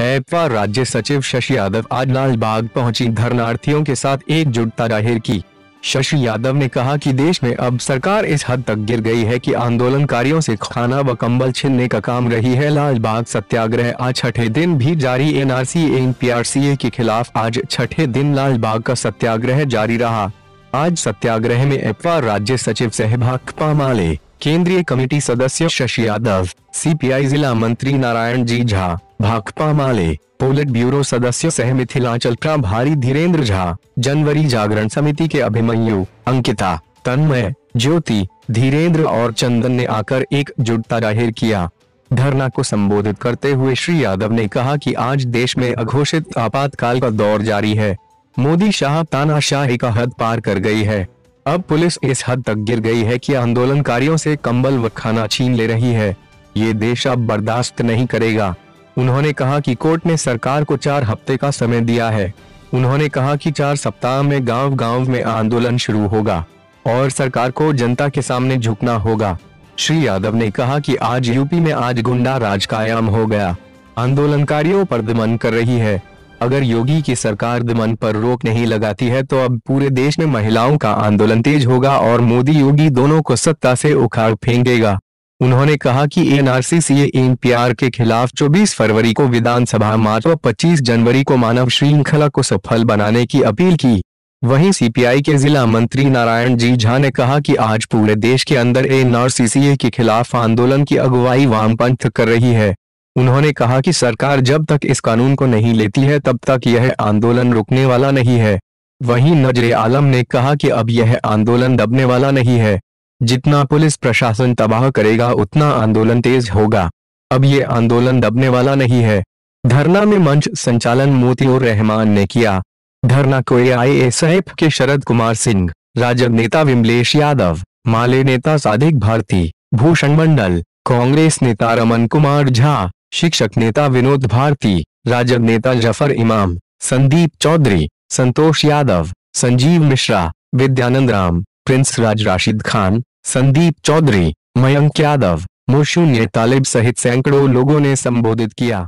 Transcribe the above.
एपवार राज्य सचिव शशि यादव आज लाल बाग पहुंची धरनार्थियों के साथ एकजुटता जाहिर की शशि यादव ने कहा कि देश में अब सरकार इस हद तक गिर गई है कि आंदोलनकारियों से खाना व कंबल छीनने का काम रही है लाल बाग सत्याग्रह आज छठे दिन भी जारी एनआरसी एनपीआरसीए के खिलाफ आज छठे दिन लाल बाग का सत्याग्रह जारी रहा आज सत्याग्रह में एपवार राज्य सचिव सहभाग पामाले केंद्रीय कमेटी सदस्य शशि यादव सीपीआई जिला मंत्री नारायण जी झा भाकपा माले पोलिट ब्यूरो सदस्य सह मिथिलांचल प्रभारी धीरेन्द्र झा जनवरी जागरण समिति के अभिमन्यु अंकिता तन्मय ज्योति धीरेन्द्र और चंदन ने आकर एकजुटता जाहिर किया धरना को संबोधित करते हुए श्री यादव ने कहा कि आज देश में अघोषित आपातकाल का दौर जारी है मोदी शाह तानाशाही का हद पार कर गई है अब पुलिस इस हद तक गिर गई है कि आंदोलनकारियों से कंबल व खाना छीन ले रही है ये देश अब बर्दाश्त नहीं करेगा उन्होंने कहा कि कोर्ट ने सरकार को चार हफ्ते का समय दिया है उन्होंने कहा कि चार सप्ताह में गांव-गांव में आंदोलन शुरू होगा और सरकार को जनता के सामने झुकना होगा श्री यादव ने कहा कि आज यूपी में आज गुंडा राज कायम हो गया आंदोलनकारियों पर दमन कर रही है अगर योगी की सरकार दमन पर रोक नहीं लगाती है तो अब पूरे देश में महिलाओं का आंदोलन तेज होगा और मोदी योगी दोनों को सत्ता से उखाड़ फेंकेगा उन्होंने कहा कि एनआरसी सीए एनपीआर के खिलाफ 24 फरवरी को विधानसभा मार्च व 25 जनवरी को मानव श्रृंखला को सफल बनाने की अपील की वहीं सीपीआई के जिला मंत्री नारायण जी झा ने कहा कि आज पूरे देश के अंदर एनआरसी के खिलाफ आंदोलन की अगुवाई वामपंथ कर रही है उन्होंने कहा कि सरकार जब तक इस कानून को नहीं लेती है तब तक यह आंदोलन रुकने वाला नहीं है वहीं नजर आलम ने कहा कि अब यह आंदोलन दबने वाला नहीं है जितना पुलिस प्रशासन तबाह करेगा उतना आंदोलन तेज होगा अब ये आंदोलन दबने वाला नहीं है धरना में मंच संचालन मोतियोर रहमान ने किया धरना को एआईएसएफ के शरद कुमार सिंह राजद नेता विमलेश यादव माले नेता साधिक भारती भूषण मंडल कांग्रेस नेता रमन कुमार झा शिक्षक नेता विनोद भारती राजद नेता जफर इमाम संदीप चौधरी संतोष यादव संजीव मिश्रा विद्यानंद राम प्रिंस राज राशिद खान संदीप चौधरी मयंक यादव ने तालिब सहित सैकड़ों लोगों ने संबोधित किया